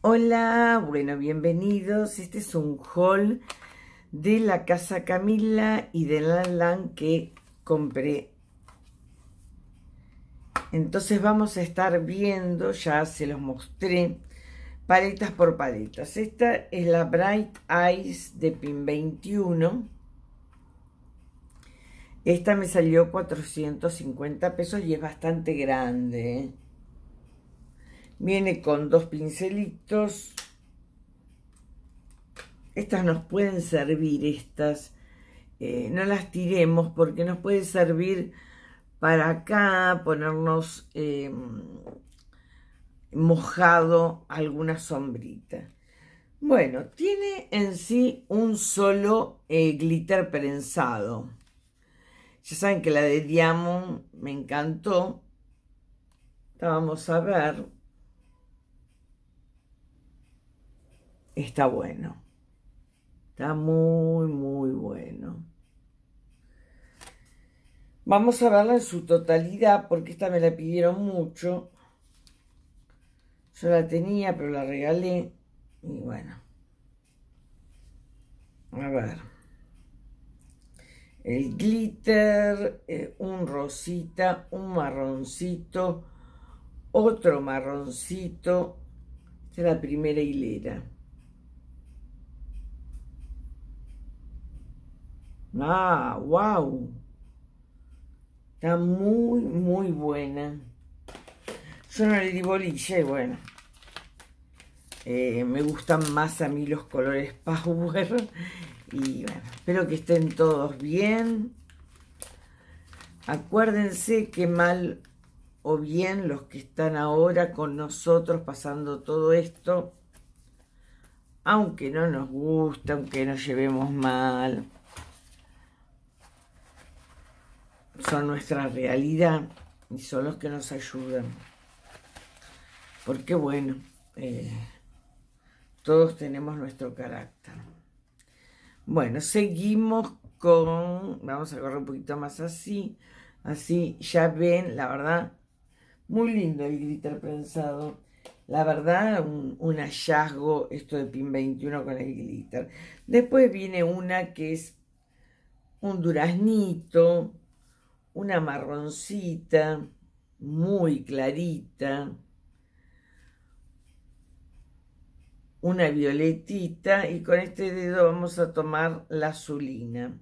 Hola, bueno, bienvenidos. Este es un haul de la Casa Camila y de la LAN que compré. Entonces vamos a estar viendo, ya se los mostré, paletas por paletas. Esta es la Bright Eyes de PIN 21. Esta me salió 450 pesos y es bastante grande, ¿eh? Viene con dos pincelitos. Estas nos pueden servir, estas. Eh, no las tiremos porque nos puede servir para acá, ponernos em, mojado alguna sombrita. Bueno, tiene en sí un solo eh, glitter prensado. Ya saben que la de Diamond me encantó. vamos a ver. está bueno. Está muy, muy bueno. Vamos a verla en su totalidad porque esta me la pidieron mucho. Yo la tenía, pero la regalé. Y bueno. A ver. El glitter, eh, un rosita, un marroncito, otro marroncito. Esta es la primera hilera. Ah, wow. Está muy, muy buena. Son Boliche, bueno. Eh, me gustan más a mí los colores Power. Y bueno, espero que estén todos bien. Acuérdense que mal o bien los que están ahora con nosotros pasando todo esto, aunque no nos guste, aunque nos llevemos mal, son nuestra realidad y son los que nos ayudan. Porque bueno, eh, todos tenemos nuestro carácter. Bueno, seguimos con, vamos a correr un poquito más así, así ya ven, la verdad, muy lindo el glitter pensado La verdad, un, un hallazgo esto de PIN 21 con el glitter. Después viene una que es un duraznito, una marroncita muy clarita, una violetita y con este dedo vamos a tomar la azulina.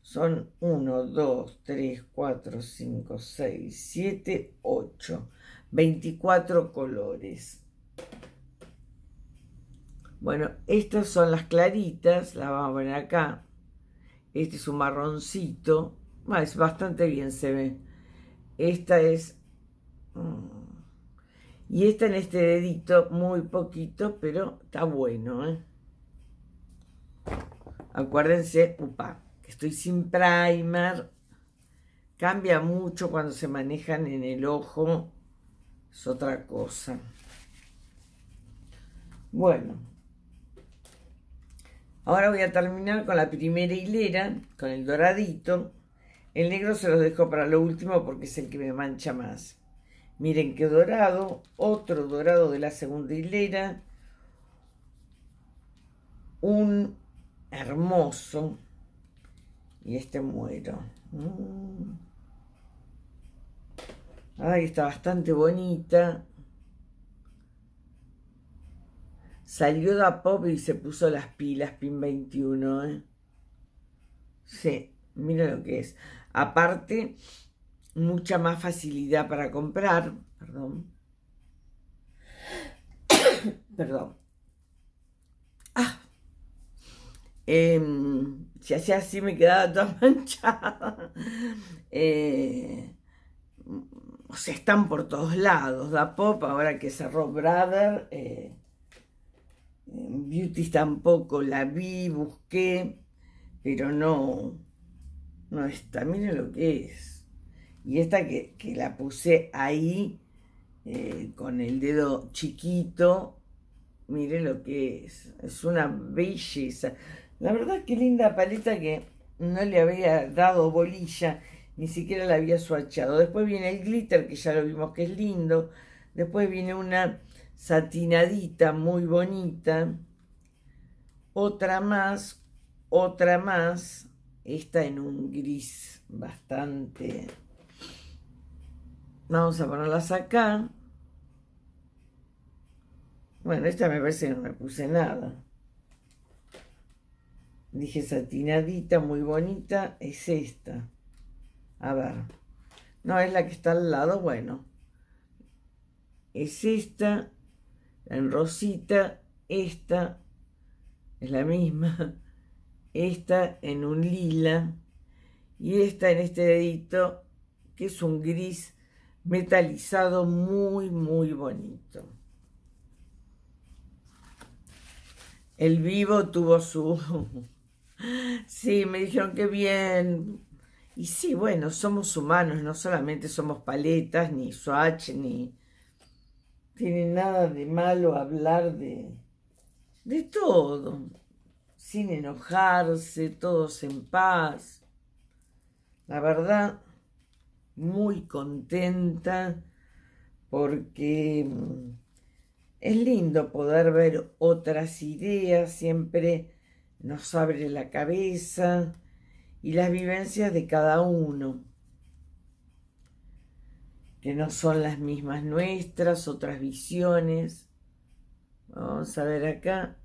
Son 1, 2, 3, 4, 5, 6, 7, 8, 24 colores. Bueno, estas son las claritas, las vamos a poner acá. Este es un marroncito Ah, es bastante bien se ve. Esta es... Mm, y esta en este dedito, muy poquito, pero está bueno, ¿eh? Acuérdense, upa, que estoy sin primer. Cambia mucho cuando se manejan en el ojo. Es otra cosa. Bueno. Ahora voy a terminar con la primera hilera, con el doradito. El negro se los dejo para lo último porque es el que me mancha más. Miren qué dorado, otro dorado de la segunda hilera. Un hermoso. Y este muero. Mm. Ay, está bastante bonita. Salió da pop y se puso las pilas, pin 21. ¿eh? Sí, mira lo que es. Aparte, mucha más facilidad para comprar, perdón. perdón. Ah. Em, si hacía así me quedaba toda manchada. Eh, o sea, están por todos lados. Da Pop, ahora que cerró Brother, eh, Beauty tampoco la vi, busqué, pero no, no está, miren lo que es. Y esta que, la puse ahí eh, con el dedo chiquito, miren lo que es. Es una belleza. La verdad que linda paleta que no le había dado bolilla, ni siquiera la había suachado Después viene el glitter, que ya lo vimos que es lindo. Después viene una satinadita muy bonita. Otra más, otra más. Esta en un gris bastante... Vamos a ponerlas acá. Bueno, esta me parece que no me puse nada. Dije satinadita, muy bonita. Es esta. A ver. No, es la que está al lado. Bueno. Es esta. En rosita. Esta. Es la misma. esta en un lila y esta en este dedito que es un gris metalizado muy muy bonito. El vivo tuvo su... sí, me dijeron que bien. Y sí, bueno, somos humanos, no solamente somos paletas, ni swatch, ni... Tiene nada de malo hablar de... de todo sin enojarse, todos en paz. La verdad, muy contenta porque mm, es lindo poder ver otras ideas, siempre nos abre la cabeza y las vivencias de cada uno, que no son las mismas nuestras, otras visiones. Vamos a ver acá.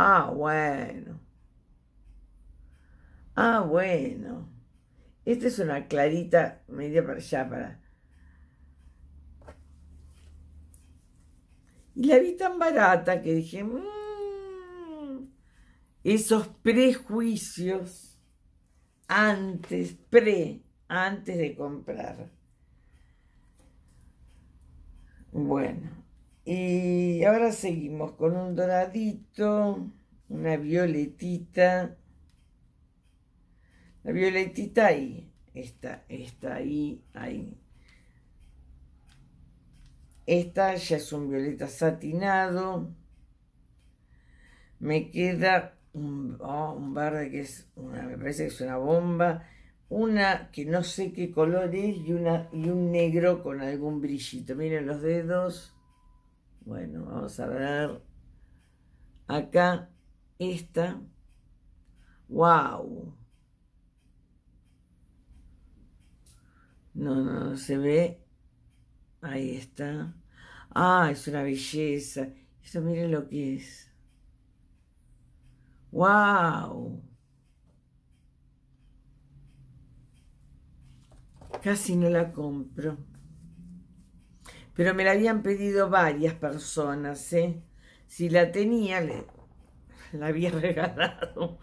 Ah, bueno. Ah, bueno. Esta es una clarita media para allá, para... Y la vi tan barata que dije, mm, esos prejuicios antes, pre, antes de comprar. Bueno, y ahora seguimos con un doradito, una violetita. La violetita ahí, está, está ahí, ahí. Esta ya es un violeta satinado. Me queda un, bar oh, un verde que es una, me parece que es una bomba. Una que no sé qué color es y, una, y un negro con algún brillito. Miren los dedos bueno, vamos a ver. Acá, esta. ¡Wow! No, no, no se ve. Ahí está. Ah, es una belleza. Eso, miren lo que es. ¡Wow! Casi no la compro. Pero me la habían pedido varias personas, ¿eh? Si la tenía, le, la había regalado.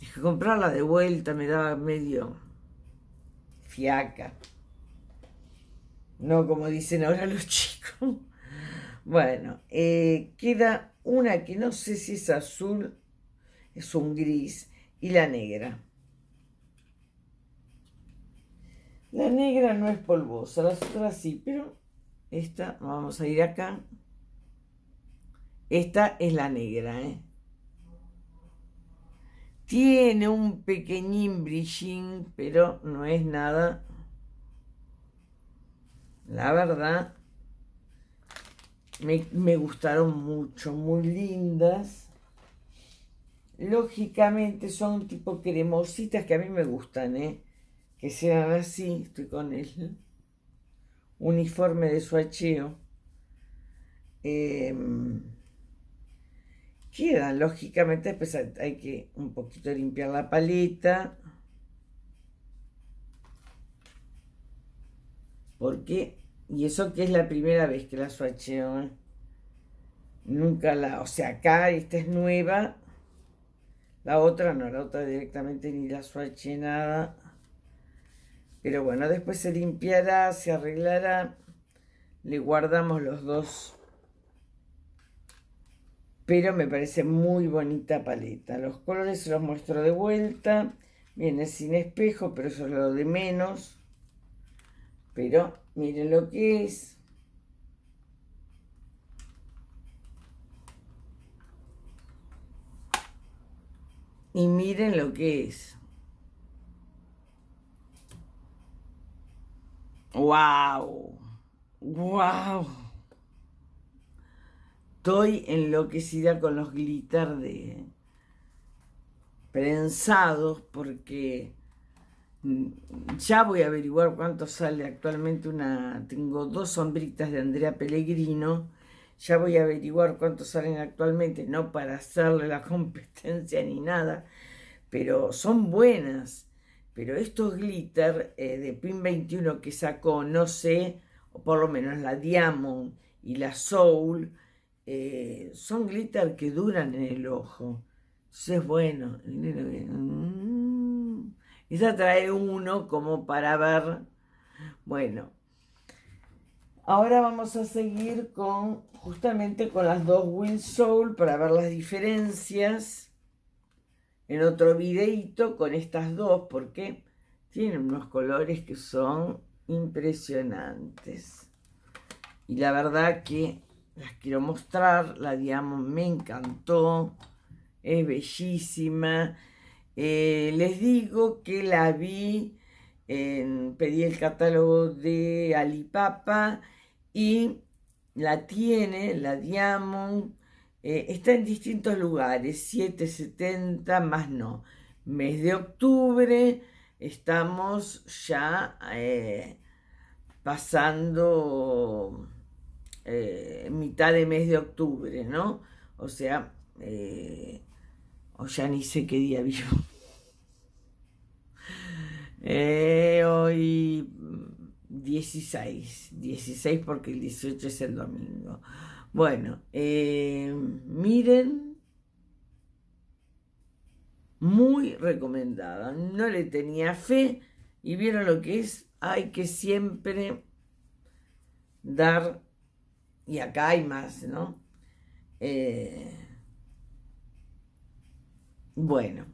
Dije, comprarla de vuelta me daba medio fiaca. No como dicen ahora los chicos. Bueno, eh, queda una que no sé si es azul, es un gris, y la negra. La negra no es polvosa, las otras sí, pero esta, vamos a ir acá. Esta es la negra, ¿eh? Tiene un pequeñín brillín, pero no es nada. La verdad, me, gustaron mucho, muy lindas. Lógicamente son tipo cremositas que a mí me gustan, ¿eh? Que sean así, estoy con él uniforme de su em, queda, lógicamente, pues hay que un poquito limpiar la paleta, porque, y eso que es la primera vez que la suacheo, ¿eh? nunca la, o sea, acá esta es nueva, la otra no, la otra directamente ni la suache nada. Pero bueno, después se limpiará, se arreglará. Le guardamos los dos. Pero me parece muy bonita paleta. Los colores se los muestro de vuelta. Viene sin espejo, pero eso es lo de menos. Pero miren lo que es. Y miren lo que es. ¡Wow! ¡Wow! Estoy enloquecida con los glitter de prensados porque mm, ya voy a averiguar cuánto sale actualmente una... Tengo dos sombritas de Andrea Pellegrino. Ya voy a averiguar cuánto salen actualmente, no para hacerle la competencia ni nada, pero son buenas. Pero estos glitter eh, de Pin 21 que sacó, no sé, o por lo menos la Diamond y la Soul, eh, son glitter que duran en el ojo. es bueno, y mm. esa trae uno como para ver. Bueno, ahora vamos a seguir con justamente con las dos Wind Soul para ver las diferencias en otro videito con estas dos porque tienen unos colores que son impresionantes. Y la verdad que las quiero mostrar. La Diamond me encantó. Es bellísima. Eh, les digo que la vi, pedí el catálogo de Alipapa y la tiene, la Diamond eh, está en distintos lugares, 7.70 más no. Mes de octubre, estamos ya eh, pasando eh, mitad de mes de octubre, ¿no? O sea, o ya ni sé qué día vivo. hoy 16, 16 porque el 18 es el domingo. Bueno, eh, miren, muy recomendada. No le tenía fe y vieron lo que es. Hay que siempre dar, y acá hay más, ¿no? Eh, bueno,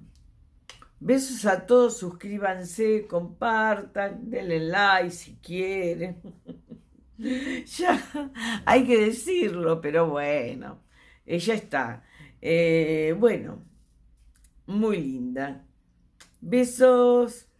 besos a todos, suscríbanse, compartan, denle like si quieren. ya hay que decirlo, pero bueno, ella eh, está. Eh, bueno, muy linda. Besos.